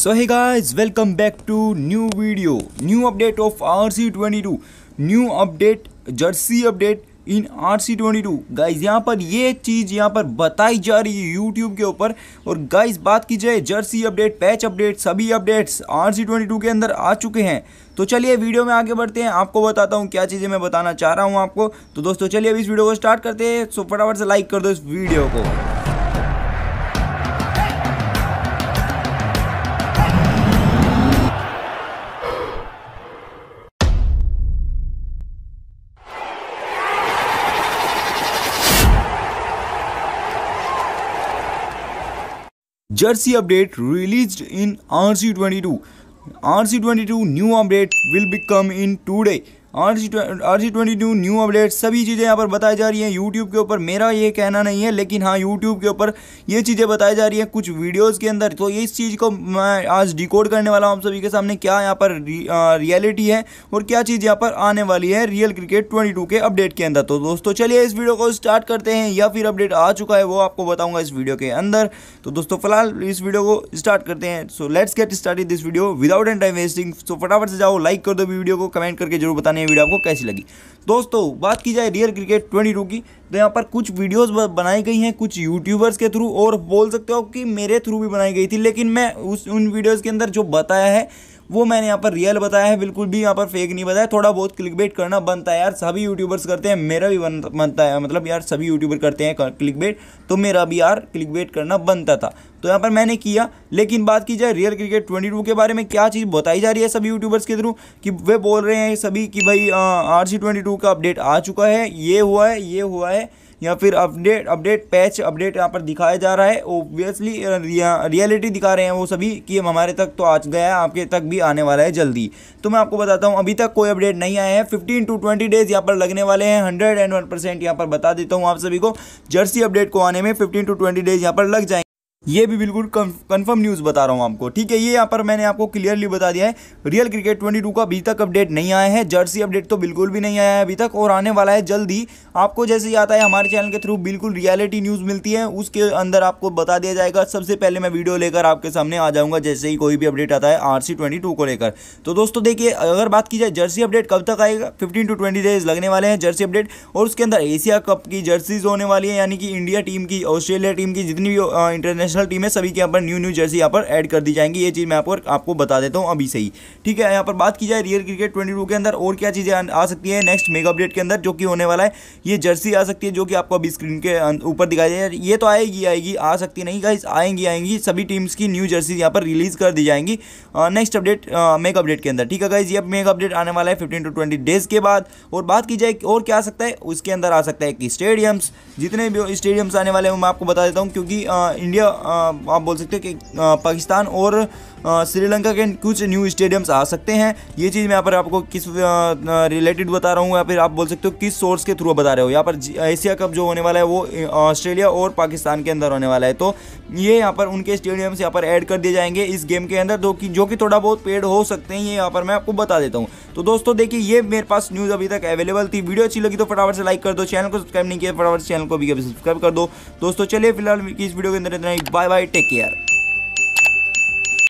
So hey guys welcome back to new video new update of R C twenty two new update jersey update in R C twenty two guys यहाँ पर ये चीज़ यहाँ पर बताई जा रही है यूट्यूब के ऊपर और गाइज बात की जाए जर्सी अपडेट पैच अपडेट सभी updates R C twenty two के अंदर आ चुके हैं तो चलिए वीडियो में आगे बढ़ते हैं आपको बताता हूँ क्या चीज़ें मैं बताना चाह रहा हूँ आपको तो दोस्तों चलिए अभी इस वीडियो को स्टार्ट करते हैं सो फटाफट से लाइक कर दो इस वीडियो को jersey update released in RC22. RC22 new update will become in today. R G R G twenty two new update सभी चीज़ें यहाँ पर बताई जा रही हैं यूट्यूब के ऊपर मेरा ये कहना नहीं है लेकिन हाँ यूट्यूब के ऊपर ये चीज़ें बताई जा रही हैं कुछ वीडियोज़ के अंदर तो इस चीज़ को मैं आज डिकोड करने वाला हूँ आप सभी के सामने क्या यहाँ पर रियलिटी है और क्या चीज़ यहाँ पर आने वाली है रियल क्रिकेट ट्वेंटी के अपडेट के अंदर तो दोस्तों चलिए इस वीडियो को स्टार्ट करते हैं या फिर अपडेट आ चुका है वो आपको बताऊँगा इस वीडियो के अंदर तो दोस्तों फिलहाल इस वीडियो को स्टार्ट करते हैं so let's get start this video without and time wasting so फटाफट से जाओ लाइक कर दो वीडियो को कमेंट करके जरूर बताने ये वीडियो आपको कैसी लगी दोस्तों बात की जाए रियल क्रिकेट ट्वेंटी टू की तो यहाँ पर कुछ वीडियोस बनाई गई हैं कुछ यूट्यूबर्स के थ्रू और बोल सकते हो कि मेरे थ्रू भी बनाई गई थी लेकिन मैं उस उन वीडियोस के अंदर जो बताया है वो मैंने यहाँ पर रियल बताया है बिल्कुल भी यहाँ पर फेक नहीं बताया थोड़ा बहुत क्लिक करना बनता है यार सभी यूट्यूबर्स करते हैं मेरा भी बन बनता है मतलब यार सभी यूट्यूबर करते हैं क्लिक तो मेरा भी यार क्लिक करना बनता था तो यहाँ पर मैंने किया लेकिन बात की जाए रियल क्रिकेट ट्वेंटी के बारे में क्या चीज़ बताई जा रही है सभी यूट्यूबर्स के थ्रू कि वे बोल रहे हैं सभी कि भाई आर सी का अपडेट आ चुका है ये हुआ है ये हुआ है या फिर अपडेट अपडेट पैच अपडेट यहाँ पर दिखाया जा रहा है ओब्वियसली रियलिटी दिखा रहे हैं वो सभी कि हम हमारे तक तो आ गया है आपके तक भी आने वाला है जल्दी तो मैं आपको बताता हूँ अभी तक कोई अपडेट नहीं आया है फिफ्टीन टू ट्वेंटी डेज यहाँ पर लगने वाले हैं हंड्रेड एंड वन परसेंट यहाँ पर बता देता हूँ आप सभी को जर्सी अपडेट को आने में फिफ्टीन टू ट्वेंटी डेज यहाँ पर लग जाएंगे ये भी बिल्कुल कंफर्म न्यूज़ बता रहा हूँ आपको ठीक है ये यहाँ पर मैंने आपको क्लियरली बता दिया है रियल क्रिकेट टू का अभी तक अपडेट नहीं आया है जर्सी अपडेट तो बिल्कुल भी नहीं आया है अभी तक और आने वाला है जल्दी आपको जैसे ही आता है हमारे चैनल के थ्रू बिल्कुल रियलिटी न्यूज़ मिलती है उसके अंदर आपको बता दिया जाएगा सबसे पहले मैं वीडियो लेकर आपके सामने आ जाऊँगा जैसे ही कोई भी अपडेट आता है आर को लेकर तो दोस्तों देखिए अगर बात की जाए जर्सी अपडेट कब तक आएगा फिफ्टीन टू ट्वेंटी डेज लगने वाले हैं जर्सी अपडेट और उसके अंदर एशिया कप की जर्सीज होने वाली है यानी कि इंडिया टीम की ऑस्ट्रेलिया टीम की जितनी भी इंटरनेशनल नेशनल टीम है सभी के यहाँ पर न्यू न्यू जर्सी यहाँ पर ऐड कर दी जाएंगी ये चीज़ मैं आपको आपको बता देता हूँ अभी से ही ठीक है यहाँ पर बात की जाए रियल क्रिकेट ट्वेंटी के अंदर और क्या चीज़ें आ सकती है नेक्स्ट मेगा अपडेट के अंदर जो कि होने वाला है ये जर्सी आ सकती है जो कि आपको अभी स्क्रीन के अं, ऊपर दिखाई दे ये तो आएगी आएगी आ सकती नहीं गाइज आएंगी आएंगी सभी टीम्स की न्यू जर्सी यहाँ पर रिलीज़ कर दी जाएंगी नेक्स्ट अपडेट मेगा अपडेट के अंदर ठीक है गाइज ये मेगा अपडेट आने वाला है फिफ्टीन टू ट्वेंटी डेज़ के बाद और बात की जाए और क्या आ सकता है उसके अंदर आ सकता है कि स्टेडियम्स जितने भी स्टेडियम्स आने वाले हैं मैं आपको बता देता हूँ क्योंकि इंडिया आप बोल सकते हो कि पाकिस्तान और श्रीलंका के कुछ न्यू स्टेडियम्स आ सकते हैं ये चीज़ मैं यहाँ पर आपको किस रिलेटेड बता रहा हूँ या फिर आप बोल सकते हो किस सोर्स के थ्रू बता रहे हो यहाँ पर एशिया कप जो होने वाला है वो ऑस्ट्रेलिया और पाकिस्तान के अंदर होने वाला है तो ये यहाँ पर उनके स्टेडियम्स यहाँ पर ऐड कर दिए जाएंगे इस गेम के अंदर जो कि जो कि थोड़ा बहुत पेड हो सकते हैं ये यहाँ पर मैं आपको बता देता हूँ तो दोस्तों देखिए ये मेरे पास न्यूज़ अभी तक अवेलेबल थी वीडियो अच्छी लगी तो फटाफट से लाइक कर दो चैनल को सब्सक्राइब नहीं किया फटाफट चैनल को भी सब्सक्राइब कर दो दोस्तों चलिए फिलहाल इस वीडियो के अंदर इतना बाय बाय टेक केयर